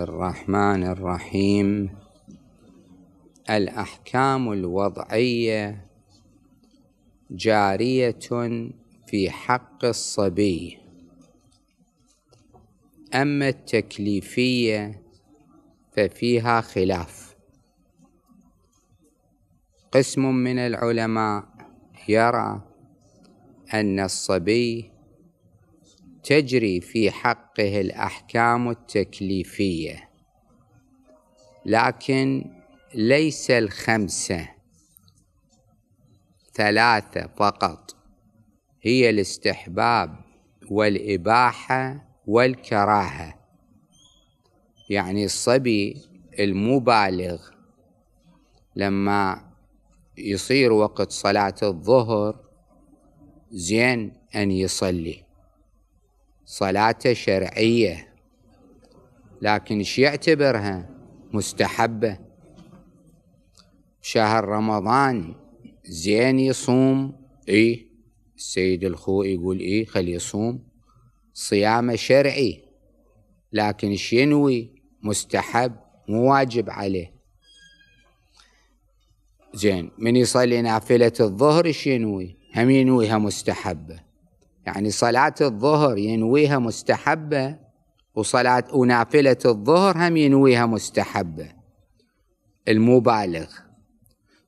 الرحمن الرحيم الأحكام الوضعية جارية في حق الصبي أما التكليفية ففيها خلاف قسم من العلماء يرى أن الصبي تجري في حقه الأحكام التكليفية لكن ليس الخمسة ثلاثة فقط هي الاستحباب والإباحة والكراهة يعني الصبي المبالغ لما يصير وقت صلاة الظهر زين أن يصلي صلاته شرعية لكن ايش يعتبرها مستحبة شهر رمضان زين يصوم اي السيد الخو يقول اي خلي يصوم صيامه شرعي لكن ايش ينوي مستحب مو واجب عليه زين من يصلي نافلة الظهر ايش ينوي هم ينويها مستحبه يعني صلاة الظهر ينويها مستحبة وصلاة ونافلة الظهر هم ينويها مستحبة المبالغ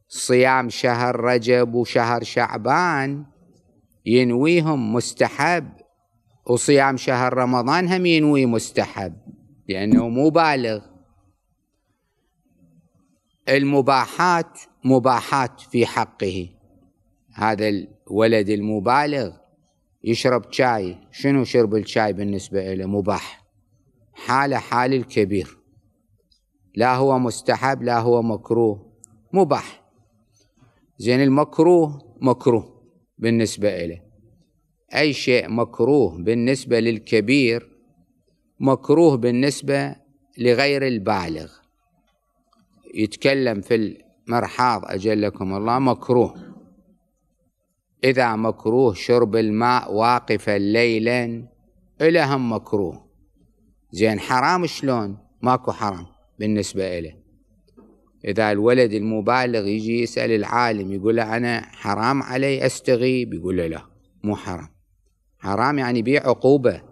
صيام شهر رجب وشهر شعبان ينويهم مستحب وصيام شهر رمضان هم ينوي مستحب لأنه مبالغ المباحات مباحات في حقه هذا الولد المبالغ يشرب شاي شنو شرب الشاي بالنسبة له مباح حالة حال الكبير لا هو مستحب لا هو مكروه مباح زين المكروه مكروه بالنسبة له أي شيء مكروه بالنسبة للكبير مكروه بالنسبة لغير البالغ يتكلم في المرحاض أجلكم الله مكروه إذا مكروه شرب الماء واقفا ليلا هم مكروه زين حرام شلون ماكو حرام بالنسبة إله إذا الولد المبالغ يجي يسأل العالم يقول له أنا حرام علي أستغي يقول له لا مو حرام حرام يعني بي عقوبة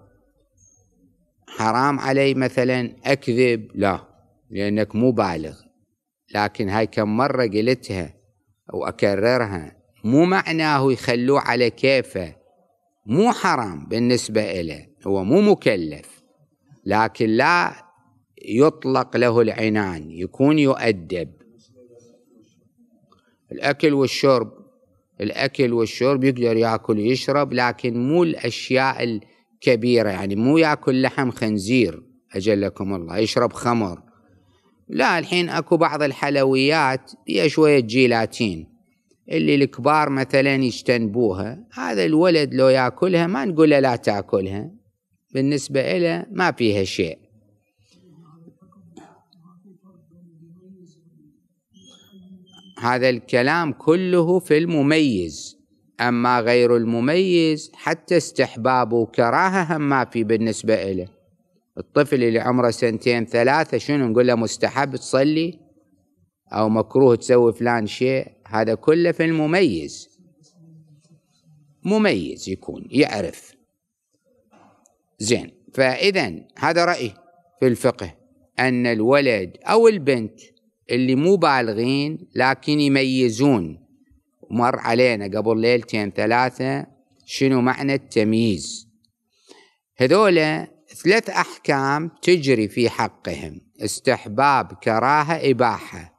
حرام علي مثلا أكذب لا لأنك مو بالغ لكن هاي كم مرة قلتها وأكررها مو معناه يخلوه على كيفه مو حرام بالنسبة له هو مو مكلف لكن لا يطلق له العنان يكون يؤدب الأكل والشرب الأكل والشرب يقدر يأكل ويشرب لكن مو الأشياء الكبيرة يعني مو يأكل لحم خنزير أجلكم الله يشرب خمر لا الحين أكو بعض الحلويات هي شوية جيلاتين اللي الكبار مثلا يجتنبوها هذا الولد لو ياكلها ما نقول له لا تاكلها بالنسبة له ما فيها شيء هذا الكلام كله في المميز أما غير المميز حتى استحباب وكراهة هم ما في بالنسبة له الطفل اللي عمره سنتين ثلاثة شنو نقول له مستحب تصلي أو مكروه تسوي فلان شيء هذا كله في المميز مميز يكون يعرف زين فإذا هذا رأي في الفقه أن الولد أو البنت اللي مو بالغين لكن يميزون مر علينا قبل ليلتين ثلاثة شنو معنى التمييز هذولا ثلاث أحكام تجري في حقهم استحباب كراهة إباحة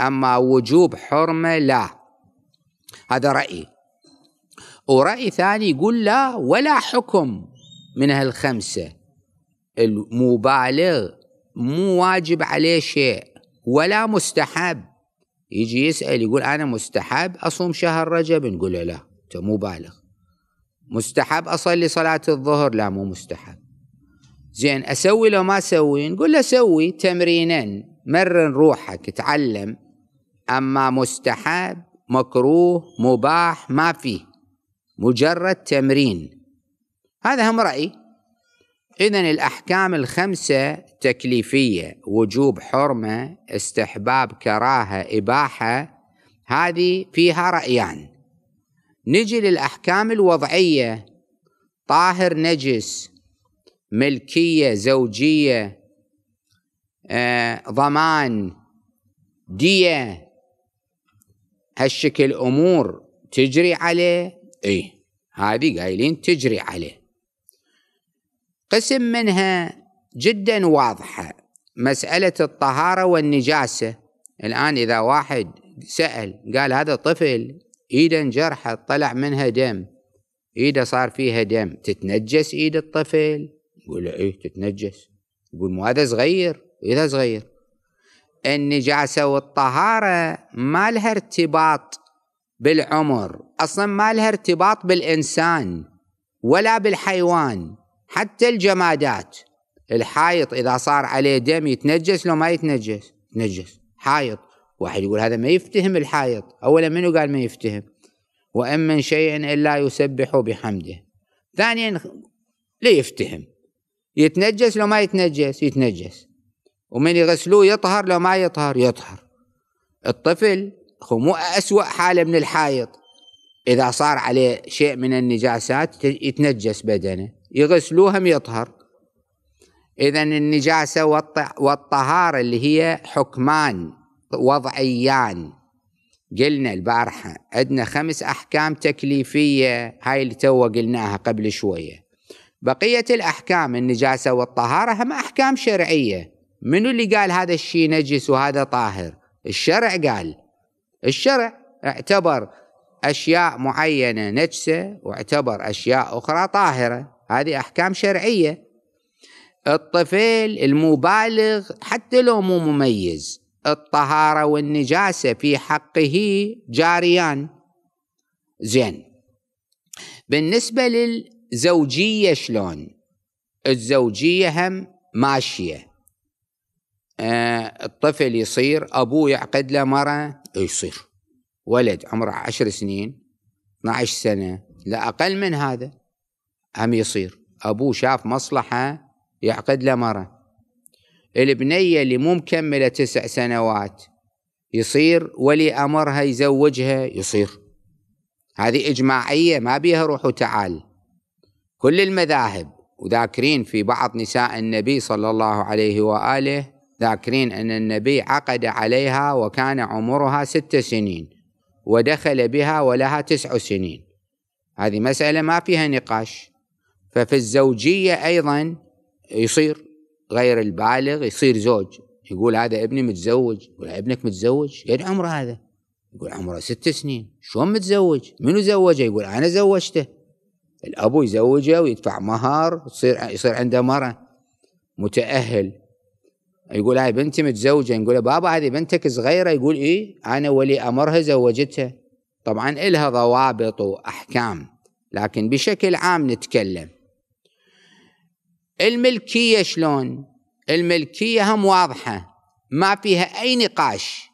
أما وجوب حرمة لا هذا رأي ورأي ثاني يقول لا ولا حكم من هالخمسة المبالغ مو واجب عليه شيء ولا مستحب يجي يسأل يقول أنا مستحب أصوم شهر رجب نقول له لا أنت مو بالغ مستحب أصلي صلاة الظهر لا مو مستحب زين أسوي لو ما أسوي نقول له سوي تمرينا مرن روحك تعلم أما مستحب مكروه مباح ما فيه مجرد تمرين هذا هم رأيي إذا الأحكام الخمسة تكليفية وجوب حرمة استحباب كراهة إباحة هذه فيها رأيان نجي للأحكام الوضعية طاهر نجس ملكية زوجية آه، ضمان دية هالشكل امور تجري عليه اي هذه قايلين تجري عليه قسم منها جدا واضحه مساله الطهاره والنجاسه الان اذا واحد سال قال هذا طفل ايده انجرحت طلع منها دم ايده صار فيها دم تتنجس ايد الطفل يقول ايه تتنجس يقول مو هذا صغير اذا صغير النجاسة والطهارة ما لها ارتباط بالعمر أصلا ما لها ارتباط بالإنسان ولا بالحيوان حتى الجمادات الحائط إذا صار عليه دم يتنجس لو ما يتنجس يتنجس حائط واحد يقول هذا ما يفتهم الحائط أولا منو قال ما يفتهم وإن من شيء إلا يسبح بحمده ثانيا لا يفتهم يتنجس لو ما يتنجس يتنجس ومن يغسلوه يطهر لو ما يطهر يطهر الطفل هو مو أسوأ حالة من الحائط إذا صار عليه شيء من النجاسات يتنجس بدنه يغسلوه هم يطهر إذا النجاسة والطهارة اللي هي حكمان وضعيان قلنا البارحة عندنا خمس أحكام تكليفية هاي اللي تو قلناها قبل شوية بقية الأحكام النجاسة والطهارة هم أحكام شرعية منو اللي قال هذا الشيء نجس وهذا طاهر الشرع قال الشرع اعتبر أشياء معينة نجسة واعتبر أشياء أخرى طاهرة هذه أحكام شرعية الطفل المبالغ حتى لو مو مميز الطهارة والنجاسة في حقه جاريان زين بالنسبة للزوجية شلون الزوجية هم ماشية آه، الطفل يصير أبوه يعقد له مرة يصير ولد عمره عشر سنين 12 سنة لا أقل من هذا هم يصير أبوه شاف مصلحة يعقد له مرة البنية اللي مو مكملة تسع سنوات يصير ولي أمرها يزوجها يصير هذه إجماعية ما بيها روح وتعال كل المذاهب وذاكرين في بعض نساء النبي صلى الله عليه وآله ذاكرين أن النبي عقد عليها وكان عمرها ست سنين ودخل بها ولها تسع سنين هذه مسألة ما فيها نقاش ففي الزوجية أيضا يصير غير البالغ يصير زوج يقول هذا ابني متزوج يقول ابنك متزوج قد عمره هذا يقول عمره ست سنين شلون متزوج منو زوجه يقول أنا زوجته الأبو يزوجه ويدفع مهر يصير يصير عنده مرة متأهل يقول هاي بنتي متزوجه نقول بابا هذه بنتك صغيره يقول ايه انا ولي امرها زوجتها طبعا الها ضوابط واحكام لكن بشكل عام نتكلم الملكيه شلون الملكيه هم واضحه ما فيها اي نقاش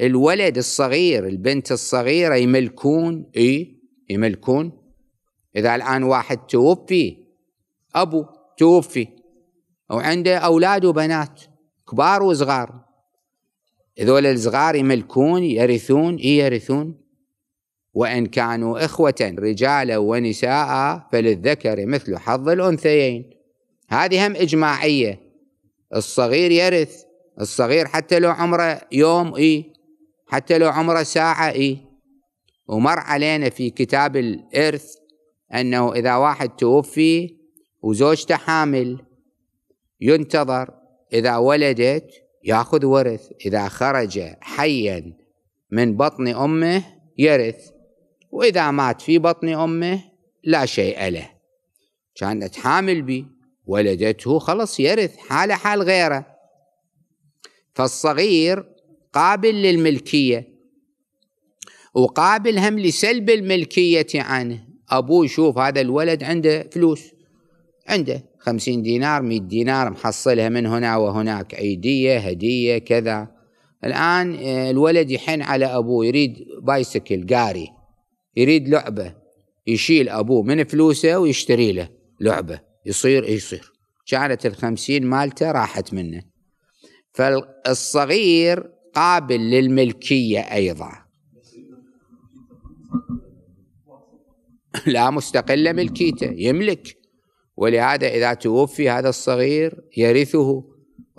الولد الصغير البنت الصغيره يملكون اي يملكون اذا الان واحد توفي ابو توفي وعنده اولاد وبنات كبار وصغار هذول الصغار يملكون يرثون اي يرثون وإن كانوا إخوة رجالا ونساء فللذكر مثل حظ الأنثيين هذه هم إجماعية الصغير يرث الصغير حتى لو عمره يوم إي حتى لو عمره ساعة إي ومر علينا في كتاب الإرث أنه إذا واحد توفي وزوجته حامل ينتظر إذا ولدت يأخذ ورث إذا خرج حيا من بطن أمه يرث وإذا مات في بطن أمه لا شيء له كانت حامل بي ولدته خلص يرث حال حال غيره فالصغير قابل للملكية وقابل هم لسلب الملكية عنه أبوه يشوف هذا الولد عنده فلوس عنده خمسين دينار مئة دينار محصلها من هنا وهناك عيدية هدية كذا الآن آه، الولد يحن على أبوه يريد بايسكل قاري يريد لعبة يشيل أبوه من فلوسه ويشتري له لعبة يصير يصير كانت الخمسين مالته راحت منه فالصغير قابل للملكية أيضا لا مستقلة ملكيته يملك ولهذا إذا توفي هذا الصغير يرثه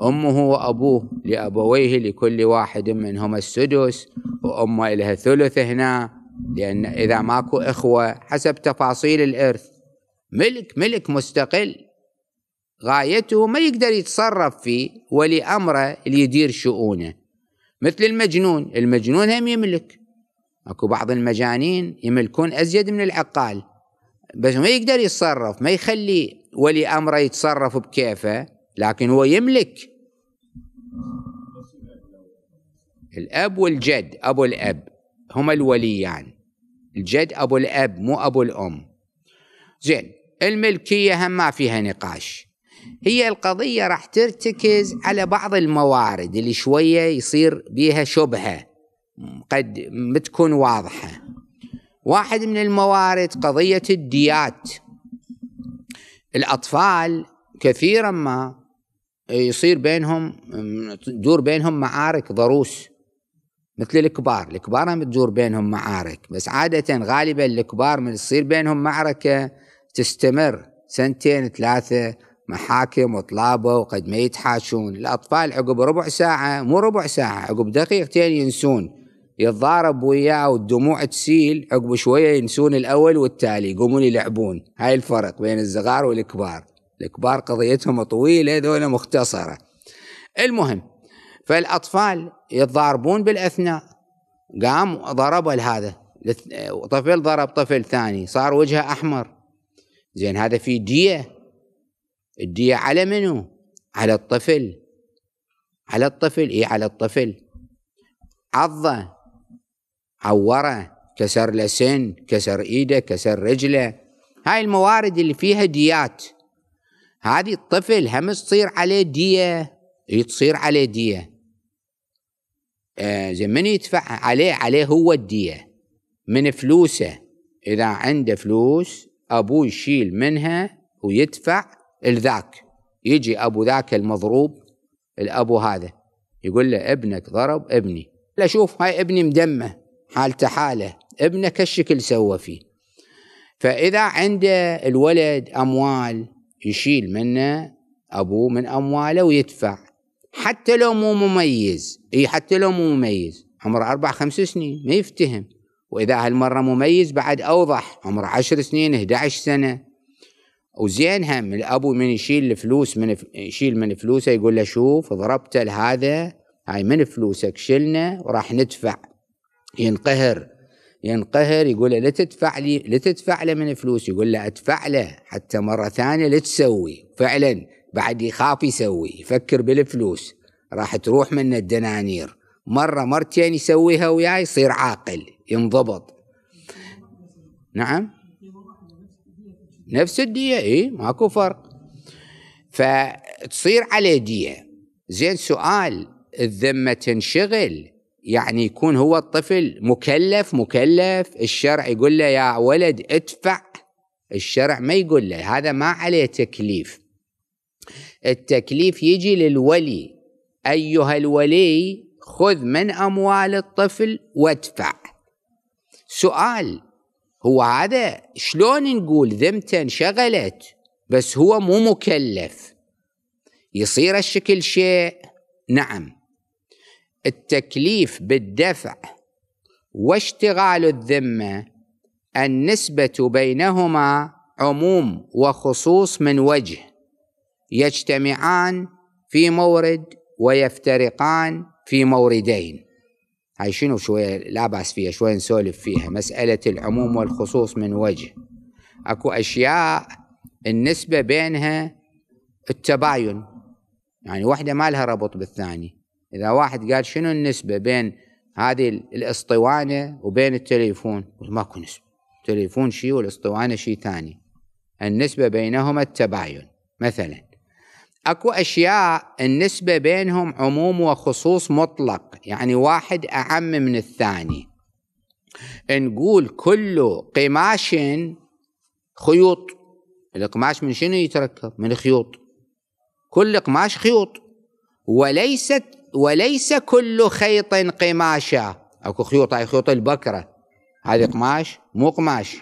أمه وأبوه لأبويه لكل واحد منهما السدس وأمه لها ثلث هنا لأن إذا ماكو إخوة حسب تفاصيل الإرث ملك ملك مستقل غايته ما يقدر يتصرف فيه ولي أمره اللي يدير شؤونه مثل المجنون المجنون هم يملك أكو بعض المجانين يملكون أزيد من العقال بس ما يقدر يتصرف ما يخلي ولي امره يتصرف بكيفه لكن هو يملك الاب والجد ابو الاب هما الوليان يعني. الجد ابو الاب مو ابو الام زين الملكيه هم ما فيها نقاش هي القضيه راح ترتكز على بعض الموارد اللي شويه يصير بيها شبهه قد ما تكون واضحه واحد من الموارد قضية الديات الأطفال كثيرا ما يصير بينهم تدور بينهم معارك ضروس مثل الكبار الكبار هم تدور بينهم معارك بس عادة غالبا الكبار من تصير بينهم معركة تستمر سنتين ثلاثة محاكم وطلابة وقد ما يتحاشون الأطفال عقب ربع ساعة مو ربع ساعة عقب دقيقتين ينسون يتضارب وياه والدموع تسيل عقب شويه ينسون الاول والتالي يقومون يلعبون هاي الفرق بين الصغار والكبار الكبار قضيتهم طويله ذولا مختصره المهم فالاطفال يتضاربون بالاثناء قام ضرب هذا طفل ضرب طفل ثاني صار وجهه احمر زين هذا في ديه الديه على منو على الطفل على الطفل اي على الطفل عضه عوره كسر له سن كسر ايده كسر رجله هاي الموارد اللي فيها ديات هذه الطفل هم تصير عليه دية تصير عليه دية آه زين من يدفع عليه عليه هو الدية من فلوسه إذا عنده فلوس أبوه يشيل منها ويدفع لذاك يجي أبو ذاك المضروب الأبو هذا يقول له ابنك ضرب ابني لا شوف هاي ابني مدمه حالته حاله ابنه كالشكل سوى فيه فإذا عنده الولد أموال يشيل منه أبوه من أمواله ويدفع حتى لو مو مميز إي حتى لو مو مميز عمره أربع خمس سنين ما يفتهم وإذا هالمرة مميز بعد أوضح عمره عشر سنين 11 سنة وزين هم الابو من يشيل الفلوس من يشيل من فلوسه يقول له شوف ضربته لهذا هاي من فلوسك شلنا وراح ندفع ينقهر ينقهر يقول له لا تدفع لي لا تدفع له من فلوس يقول له ادفع له حتى مره ثانيه لا تسوي فعلا بعد يخاف يسوي يفكر بالفلوس راح تروح منه الدنانير مره مرتين يسويها وياي يصير عاقل ينضبط نعم نفس الدية اي ماكو فرق فتصير عليه دية زين سؤال الذمة تنشغل يعني يكون هو الطفل مكلف مكلف الشرع يقول له يا ولد ادفع الشرع ما يقول له هذا ما عليه تكليف التكليف يجي للولي أيها الولي خذ من أموال الطفل وادفع سؤال هو هذا شلون نقول ذمته انشغلت بس هو مو مكلف يصير الشكل شيء نعم التكليف بالدفع واشتغال الذمه النسبه بينهما عموم وخصوص من وجه يجتمعان في مورد ويفترقان في موردين هاي شنو شويه لا باس فيها شويه نسولف فيها مساله العموم والخصوص من وجه اكو اشياء النسبه بينها التباين يعني واحده ما لها ربط بالثاني اذا واحد قال شنو النسبه بين هذه الاسطوانه وبين التليفون ماكو نسبه التليفون شيء والاسطوانه شيء ثاني النسبه بينهما التباين مثلا اكو اشياء النسبه بينهم عموم وخصوص مطلق يعني واحد اعم من الثاني نقول كل قماش خيوط القماش من شنو يتركب من خيوط كل قماش خيوط وليست وليس كل خيط قماشا اكو خيوط هاي خيوط البكره هذه قماش مو قماش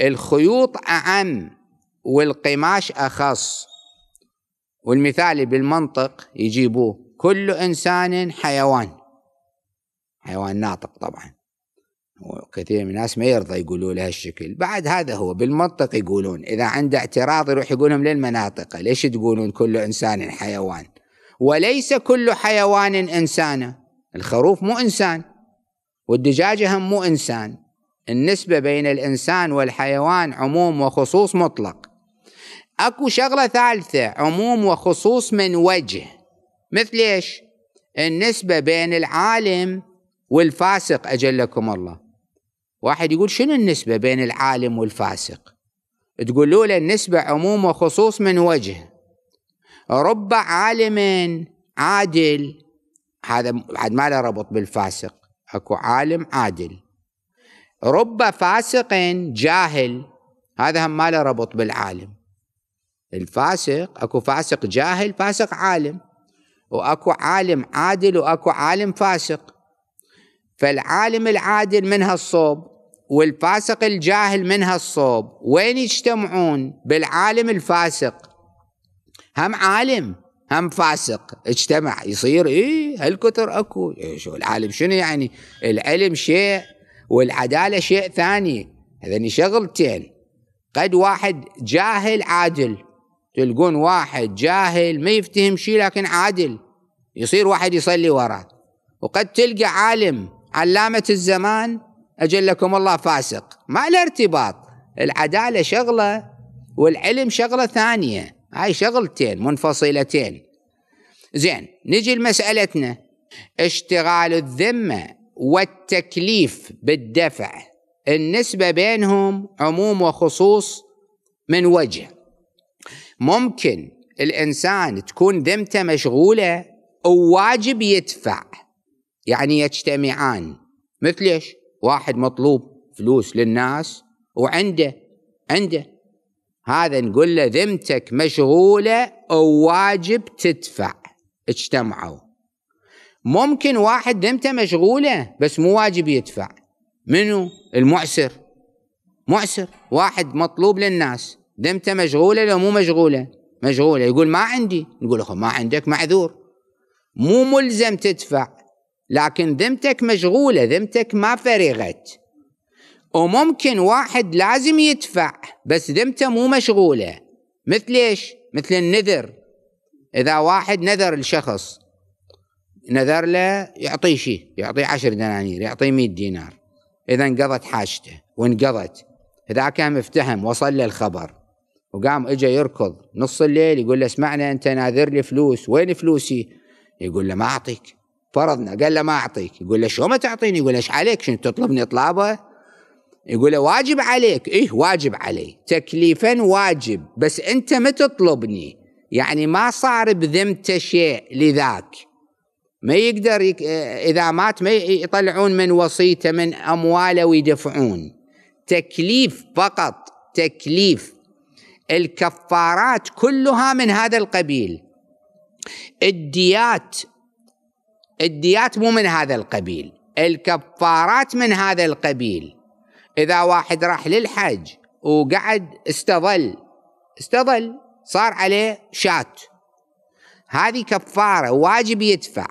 الخيوط اعم والقماش اخص والمثال بالمنطق يجيبوه كل انسان حيوان حيوان ناطق طبعا وكثير من الناس ما يرضى يقولوا له هالشكل بعد هذا هو بالمنطق يقولون اذا عنده اعتراض يروح يقولهم للمناطق ليش تقولون كل انسان حيوان وليس كل حيوان إنسانا الخروف مو إنسان والدجاجة هم مو إنسان النسبة بين الإنسان والحيوان عموم وخصوص مطلق أكو شغلة ثالثة عموم وخصوص من وجه مثل إيش النسبة بين العالم والفاسق أجلكم الله واحد يقول شنو النسبة بين العالم والفاسق تقولوا له النسبة عموم وخصوص من وجه رب عالم عادل هذا بعد ما له ربط بالفاسق اكو عالم عادل رب فاسق جاهل هذا هم ما له ربط بالعالم الفاسق اكو فاسق جاهل فاسق عالم واكو عالم عادل واكو عالم فاسق فالعالم العادل من هالصوب والفاسق الجاهل من هالصوب وين يجتمعون بالعالم الفاسق هم عالم هم فاسق اجتمع يصير ايه هالكثر اكو إيه شو العالم شنو يعني العلم شيء والعداله شيء ثاني هذني شغلتين قد واحد جاهل عادل تلقون واحد جاهل ما يفتهم شيء لكن عادل يصير واحد يصلي وراه وقد تلقى عالم علامة الزمان أجلكم الله فاسق ما له ارتباط العدالة شغلة والعلم شغلة ثانية هاي شغلتين منفصلتين زين نجي لمسألتنا اشتغال الذمة والتكليف بالدفع النسبة بينهم عموم وخصوص من وجه ممكن الإنسان تكون ذمته مشغولة وواجب يدفع يعني يجتمعان مثلش واحد مطلوب فلوس للناس وعنده عنده هذا نقول له ذمتك مشغولة وواجب تدفع اجتمعوا ممكن واحد ذمته مشغولة بس مو واجب يدفع منو المعسر معسر واحد مطلوب للناس ذمته مشغولة لو مو مشغولة مشغولة يقول ما عندي نقول أخو ما عندك معذور مو ملزم تدفع لكن ذمتك مشغولة ذمتك ما فرغت وممكن واحد لازم يدفع بس ذمته مو مشغوله مثل ايش؟ مثل النذر اذا واحد نذر لشخص نذر له يعطيه شيء يعطيه عشر دنانير يعطيه 100 دينار اذا انقضت حاجته وانقضت إذا كان مفتهم وصل له الخبر وقام اجى يركض نص الليل يقول له اسمعنا انت ناذر لي فلوس وين فلوسي؟ يقول له ما اعطيك فرضنا قال له ما اعطيك يقول له شو ما تعطيني يقول له ايش عليك شنو تطلبني طلابه؟ يقول واجب عليك إيه واجب علي تكليفا واجب بس أنت ما تطلبني يعني ما صار بذمته شيء لذاك ما يقدر يك... إذا مات ما يطلعون من وصيته من أمواله ويدفعون تكليف فقط تكليف الكفارات كلها من هذا القبيل الديات الديات مو من هذا القبيل الكفارات من هذا القبيل اذا واحد راح للحج وقعد استظل استظل صار عليه شات هذه كفاره واجب يدفع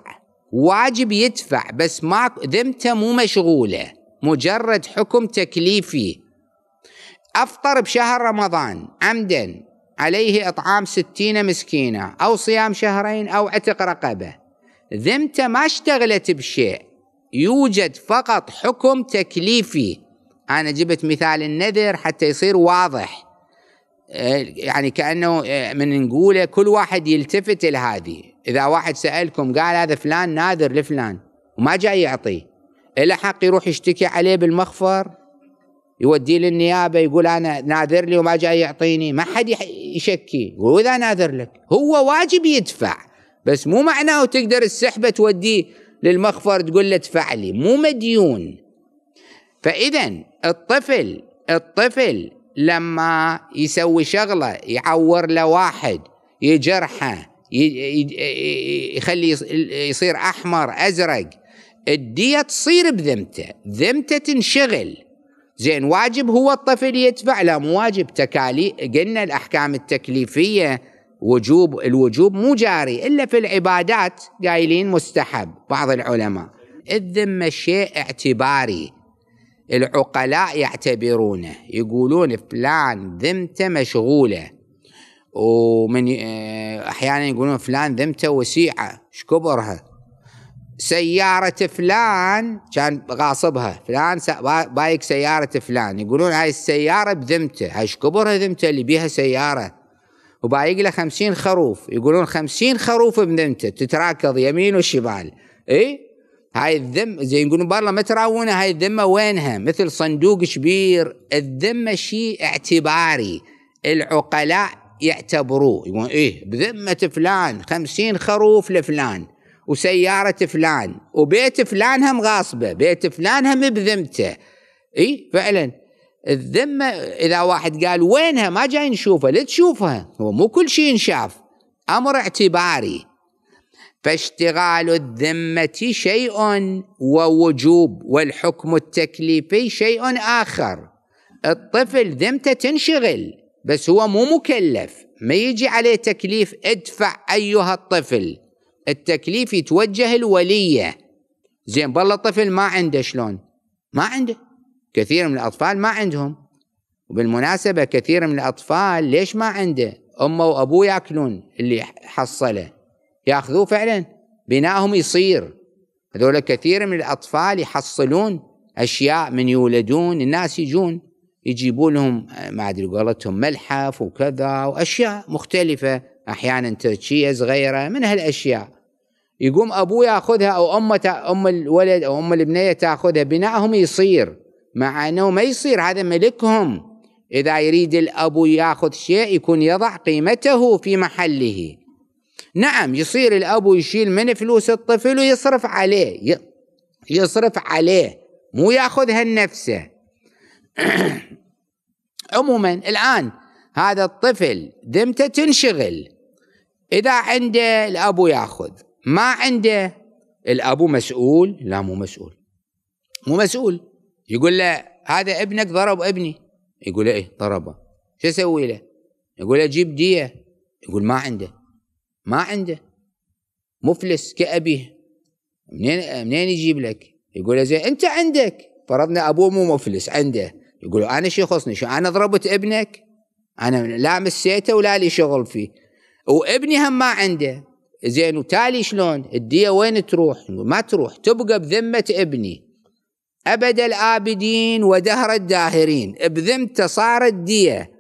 واجب يدفع بس ما ذمته مو مشغوله مجرد حكم تكليفي افطر بشهر رمضان عمدا عليه اطعام ستين مسكينه او صيام شهرين او عتق رقبه ذمته ما اشتغلت بشيء يوجد فقط حكم تكليفي أنا جبت مثال النذر حتى يصير واضح إيه، يعني كأنه إيه، من نقوله كل واحد يلتفت لهذه إذا واحد سألكم قال هذا فلان ناذر لفلان وما جاي يعطي إله حق يروح يشتكي عليه بالمخفر يوديه للنيابة يقول أنا ناذر لي وما جاي يعطيني ما حد يشكي وإذا ناذر لك هو واجب يدفع بس مو معناه تقدر السحبة توديه للمخفر تقول له ادفع لي مو مديون فاذا الطفل الطفل لما يسوي شغله يعور له واحد يجرحه يخلي يصير احمر ازرق الدية تصير بذمته ذمته تنشغل زين واجب هو الطفل يدفع لا مو واجب تكاليف قلنا الاحكام التكليفيه وجوب الوجوب مو جاري الا في العبادات قايلين مستحب بعض العلماء الذمه شيء اعتباري العقلاء يعتبرونه يقولون فلان ذمته مشغوله ومن احيانا يقولون فلان ذمته وسيعه ايش كبرها سيارة فلان كان غاصبها فلان بايك سيارة فلان يقولون هاي السيارة بذمته هاي ايش كبرها ذمته اللي بيها سيارة وبايق له خمسين خروف يقولون خمسين خروف بذمته تتراكض يمين وشمال اي هاي الذمة زي يقولون برا ما تراونا هاي الذمة وينها مثل صندوق شبير الذمة شيء اعتباري العقلاء يعتبروه يقولون إيه بذمة فلان خمسين خروف لفلان وسيارة فلان وبيت فلان هم غاصبه بيت فلان هم بذمته إيه فعلا الذمة إذا واحد قال وينها ما جاي نشوفها لا تشوفها هو مو كل شيء ينشاف أمر اعتباري فاشتغال الذمه شيء ووجوب والحكم التكليفي شيء اخر الطفل ذمته تنشغل بس هو مو مكلف ما يجي عليه تكليف ادفع ايها الطفل التكليف يتوجه الوليه زين بالله الطفل ما عنده شلون ما عنده كثير من الاطفال ما عندهم وبالمناسبه كثير من الاطفال ليش ما عنده امه وابوه ياكلون اللي حصله ياخذوه فعلا بنائهم يصير هذول كثير من الاطفال يحصلون اشياء من يولدون الناس يجون يجيبوا لهم ما ادري قولتهم ملحف وكذا واشياء مختلفه احيانا تركيه صغيره من هالاشياء يقوم ابوه ياخذها او امه ام الولد او ام البنيه تاخذها بنائهم يصير مع انه ما يصير هذا ملكهم اذا يريد الاب ياخذ شيء يكون يضع قيمته في محله نعم يصير الأب يشيل من فلوس الطفل ويصرف عليه يصرف عليه مو ياخذها لنفسه عموما الآن هذا الطفل ذمته تنشغل إذا عنده الأب ياخذ ما عنده الأب مسؤول لا مو مسؤول مو مسؤول يقول له هذا ابنك ضرب ابني يقول له ايه ضربه شو اسوي له؟ يقول له جيب ديه يقول ما عنده ما عنده مفلس كأبيه منين منين يجيب لك؟ يقول له زين انت عندك فرضنا ابوه مو مفلس عنده يقول انا شو يخصني؟ شو انا ضربت ابنك انا لا مسيته ولا لي شغل فيه وابني هم ما عنده زين وتالي شلون الديه وين تروح ما تروح تبقى بذمه ابني ابد الابدين ودهر الداهرين بذمته صارت ديه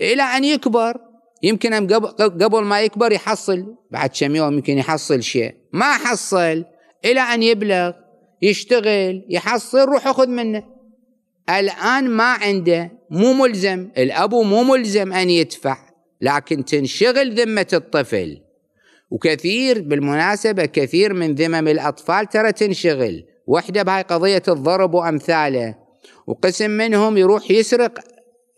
الى ان يكبر يمكن قبل ما يكبر يحصل بعد كم يوم يمكن يحصل شيء ما حصل إلى أن يبلغ يشتغل يحصل روح اخذ منه الآن ما عنده مو ملزم الأبو مو ملزم أن يدفع لكن تنشغل ذمة الطفل وكثير بالمناسبة كثير من ذمم الأطفال ترى تنشغل وحدة بهاي قضية الضرب وأمثاله وقسم منهم يروح يسرق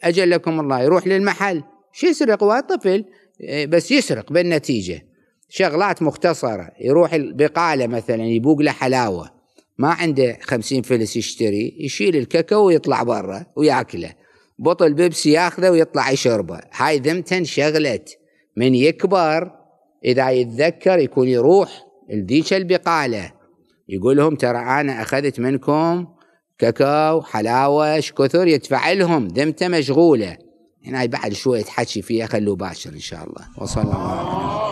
أجلكم الله يروح للمحل شو يسرق هو طفل إيه، بس يسرق بالنتيجة شغلات مختصرة يروح البقالة مثلا يبوق له حلاوة ما عنده خمسين فلس يشتري يشيل الكاكاو ويطلع برا وياكله بطل بيبسي ياخذه ويطلع يشربه هاي ذمتن شغلت من يكبر إذا يتذكر يكون يروح لذيك البقالة يقول لهم ترى أنا أخذت منكم كاكاو حلاوة كثر يدفع لهم ذمته مشغولة هنا بعد شوية حكي فيها خلوه باشر إن شاء الله وصلى الله عليه وسلم